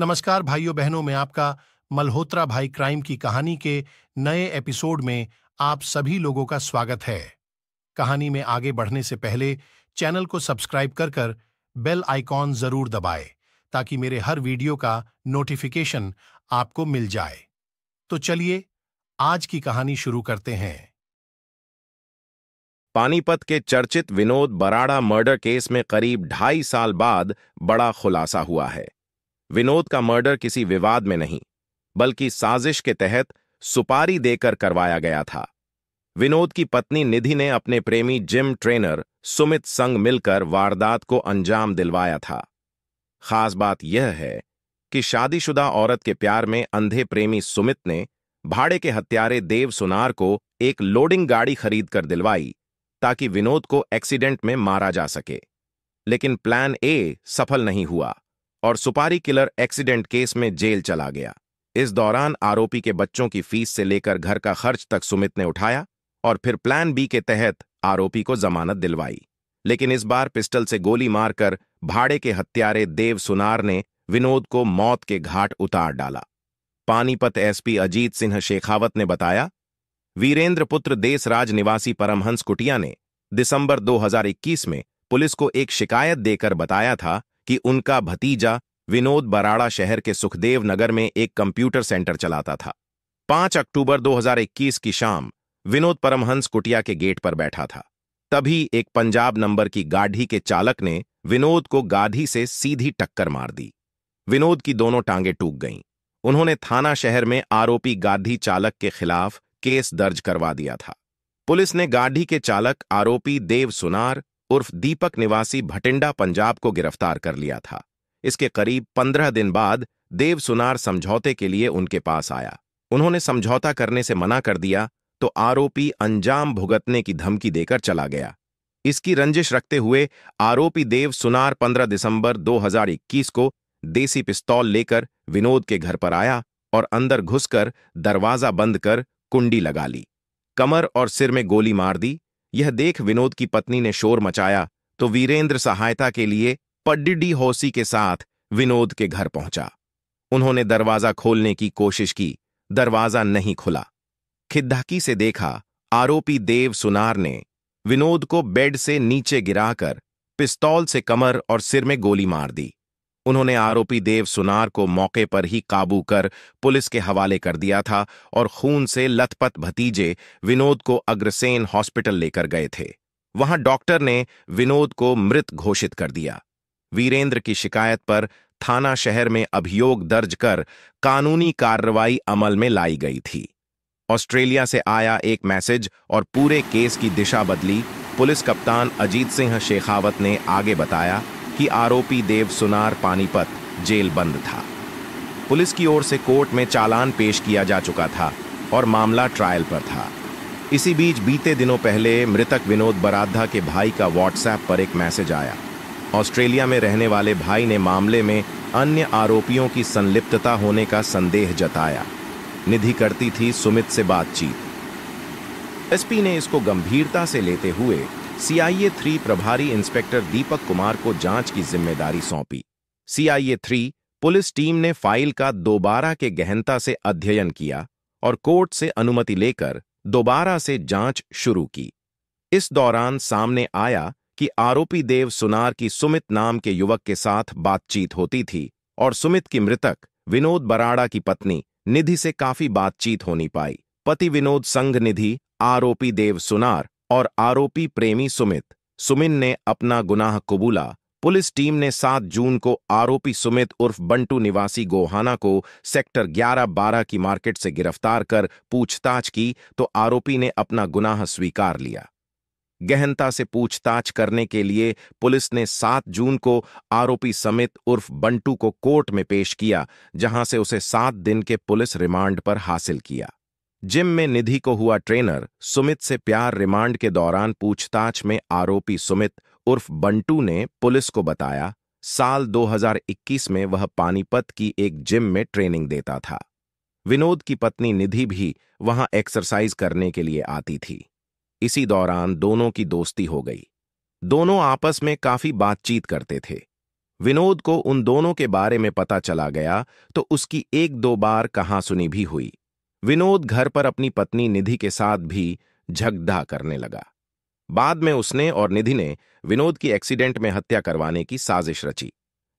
नमस्कार भाइयों बहनों में आपका मल्होत्रा भाई क्राइम की कहानी के नए एपिसोड में आप सभी लोगों का स्वागत है कहानी में आगे बढ़ने से पहले चैनल को सब्सक्राइब कर कर बेल आइकॉन जरूर दबाए ताकि मेरे हर वीडियो का नोटिफिकेशन आपको मिल जाए तो चलिए आज की कहानी शुरू करते हैं पानीपत के चर्चित विनोद बराड़ा मर्डर केस में करीब ढाई साल बाद बड़ा खुलासा हुआ है विनोद का मर्डर किसी विवाद में नहीं बल्कि साजिश के तहत सुपारी देकर करवाया गया था विनोद की पत्नी निधि ने अपने प्रेमी जिम ट्रेनर सुमित संग मिलकर वारदात को अंजाम दिलवाया था खास बात यह है कि शादीशुदा औरत के प्यार में अंधे प्रेमी सुमित ने भाड़े के हत्यारे देव सुनार को एक लोडिंग गाड़ी खरीद कर दिलवाई ताकि विनोद को एक्सीडेंट में मारा जा सके लेकिन प्लान ए सफल नहीं हुआ और सुपारी किलर एक्सीडेंट केस में जेल चला गया इस दौरान आरोपी के बच्चों की फीस से लेकर घर का खर्च तक सुमित ने उठाया और फिर प्लान बी के तहत आरोपी को जमानत दिलवाई लेकिन इस बार पिस्टल से गोली मारकर भाड़े के हत्यारे देव सुनार ने विनोद को मौत के घाट उतार डाला पानीपत एसपी अजीत सिंह शेखावत ने बताया वीरेंद्र पुत्र देशराज निवासी परमहंस कुटिया ने दिसंबर 2021 में पुलिस को एक शिकायत देकर बताया था कि उनका भतीजा विनोद बराड़ा शहर के सुखदेव नगर में एक कंप्यूटर सेंटर चलाता था पांच अक्टूबर 2021 की शाम विनोद परमहंस कुटिया के गेट पर बैठा था तभी एक पंजाब नंबर की गाढ़ी के चालक ने विनोद को गाधी से सीधी टक्कर मार दी विनोद की दोनों टांगे टूट गईं उन्होंने थाना शहर में आरोपी गाधी चालक के खिलाफ केस दर्ज करवा दिया था पुलिस ने गाढ़ी के चालक आरोपी देव सुनार उर्फ दीपक निवासी भटिंडा पंजाब को गिरफ्तार कर लिया था इसके करीब पंद्रह दिन बाद देव सुनार समझौते के लिए उनके पास आया उन्होंने समझौता करने से मना कर दिया तो आरोपी अंजाम भुगतने की धमकी देकर चला गया इसकी रंजिश रखते हुए आरोपी देव सुनार 15 दिसंबर 2021 को देसी पिस्तौल लेकर विनोद के घर पर आया और अंदर घुसकर दरवाजा बंद कर कुंडी लगा ली कमर और सिर में गोली मार दी यह देख विनोद की पत्नी ने शोर मचाया तो वीरेंद्र सहायता के लिए पड्डी होसी के साथ विनोद के घर पहुंचा उन्होंने दरवाजा खोलने की कोशिश की दरवाजा नहीं खुला खिद्धाकी से देखा आरोपी देव सुनार ने विनोद को बेड से नीचे गिराकर पिस्तौल से कमर और सिर में गोली मार दी उन्होंने आरोपी देव सुनार को मौके पर ही काबू कर पुलिस के हवाले कर दिया था और खून से लथपथ भतीजे विनोद को अग्रसेन हॉस्पिटल लेकर गए थे वहां डॉक्टर ने विनोद को मृत घोषित कर दिया वीरेंद्र की शिकायत पर थाना शहर में अभियोग दर्ज कर कानूनी कार्रवाई अमल में लाई गई थी ऑस्ट्रेलिया से आया एक मैसेज और पूरे केस की दिशा बदली पुलिस कप्तान अजीत सिंह शेखावत ने आगे बताया कि आरोपी देव सुनार पानीपत जेल बंद था पुलिस की ओर से कोर्ट में चालान पेश किया जा चुका था और मामला ट्रायल पर था इसी बीच बीते दिनों पहले मृतक विनोद बराधा के भाई का व्हाट्सएप पर एक मैसेज आया ऑस्ट्रेलिया में रहने वाले भाई ने मामले में अन्य आरोपियों की संलिप्तता होने का संदेह जताया निधि करती थी सुमित से बातचीत एसपी ने इसको गंभीरता से लेते हुए सीआईए थ्री प्रभारी इंस्पेक्टर दीपक कुमार को जांच की जिम्मेदारी सौंपी सीआईए थ्री पुलिस टीम ने फाइल का दोबारा के गहनता से अध्ययन किया और कोर्ट से अनुमति लेकर दोबारा से जांच शुरू की इस दौरान सामने आया कि आरोपी देव सुनार की सुमित नाम के युवक के साथ बातचीत होती थी और सुमित की मृतक विनोद बराड़ा की पत्नी निधि से काफी बातचीत होनी पाई पति विनोद संघ निधि आरोपी देव सुनार और आरोपी प्रेमी सुमित सुमिन ने अपना गुनाह कबूला पुलिस टीम ने 7 जून को आरोपी सुमित उर्फ बंटू निवासी गोहाना को सेक्टर 11-12 की मार्केट से गिरफ्तार कर पूछताछ की तो आरोपी ने अपना गुनाह स्वीकार लिया गहनता से पूछताछ करने के लिए पुलिस ने 7 जून को आरोपी समित उर्फ बंटू को कोर्ट में पेश किया जहां से उसे सात दिन के पुलिस रिमांड पर हासिल किया जिम में निधि को हुआ ट्रेनर सुमित से प्यार रिमांड के दौरान पूछताछ में आरोपी सुमित उर्फ बंटू ने पुलिस को बताया साल 2021 में वह पानीपत की एक जिम में ट्रेनिंग देता था विनोद की पत्नी निधि भी वहां एक्सरसाइज करने के लिए आती थी इसी दौरान दोनों की दोस्ती हो गई दोनों आपस में काफी बातचीत करते थे विनोद को उन दोनों के बारे में पता चला गया तो उसकी एक दो बार कहासुनी भी हुई विनोद घर पर अपनी पत्नी निधि के साथ भी झगड़ा करने लगा बाद में उसने और निधि ने विनोद की एक्सीडेंट में हत्या करवाने की साजिश रची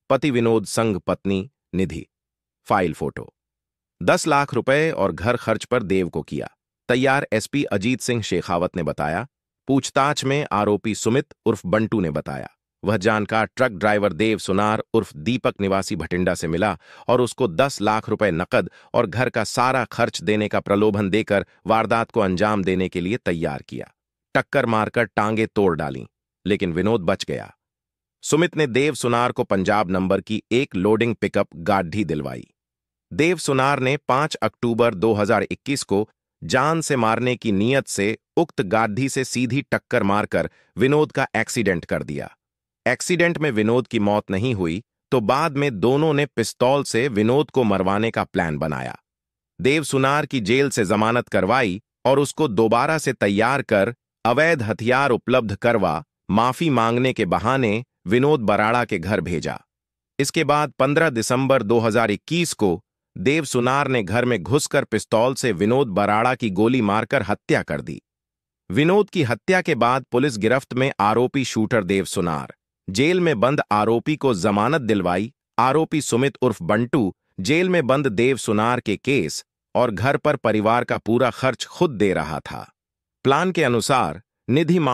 पति विनोद संघ पत्नी निधि फाइल फोटो दस लाख रुपए और घर खर्च पर देव को किया तैयार एसपी अजीत सिंह शेखावत ने बताया पूछताछ में आरोपी सुमित उर्फ बंटू ने बताया वह जानकार ट्रक ड्राइवर देव सुनार उर्फ दीपक निवासी भटिंडा से मिला और उसको दस लाख रुपए नकद और घर का सारा खर्च देने का प्रलोभन देकर वारदात को अंजाम देने के लिए तैयार किया टक्कर मारकर टांगे तोड़ डाली लेकिन विनोद बच गया सुमित ने देव सुनार को पंजाब नंबर की एक लोडिंग पिकअप गाढ़ी दिलवाई देव सुनार ने 5 अक्टूबर 2021 को जान से मारने की नीयत से उक्त गाढ़ी से सीधी टक्कर मारकर विनोद का एक्सीडेंट कर दिया एक्सीडेंट में विनोद की मौत नहीं हुई तो बाद में दोनों ने पिस्तौल से विनोद को मरवाने का प्लान बनाया देव सुनार की जेल से जमानत करवाई और उसको दोबारा से तैयार कर अवैध हथियार उपलब्ध करवा माफी मांगने के बहाने विनोद बराड़ा के घर भेजा इसके बाद 15 दिसंबर 2021 को देव सुनार ने घर में घुसकर पिस्तौल से विनोद बराड़ा की गोली मारकर हत्या कर दी विनोद की हत्या के बाद पुलिस गिरफ्त में आरोपी शूटर देव सुनार जेल में बंद आरोपी को जमानत दिलवाई आरोपी सुमित उर्फ बंटू जेल में बंद देव सुनार के केस और घर पर परिवार का पूरा खर्च खुद दे रहा था प्लान के अनुसार निधि मां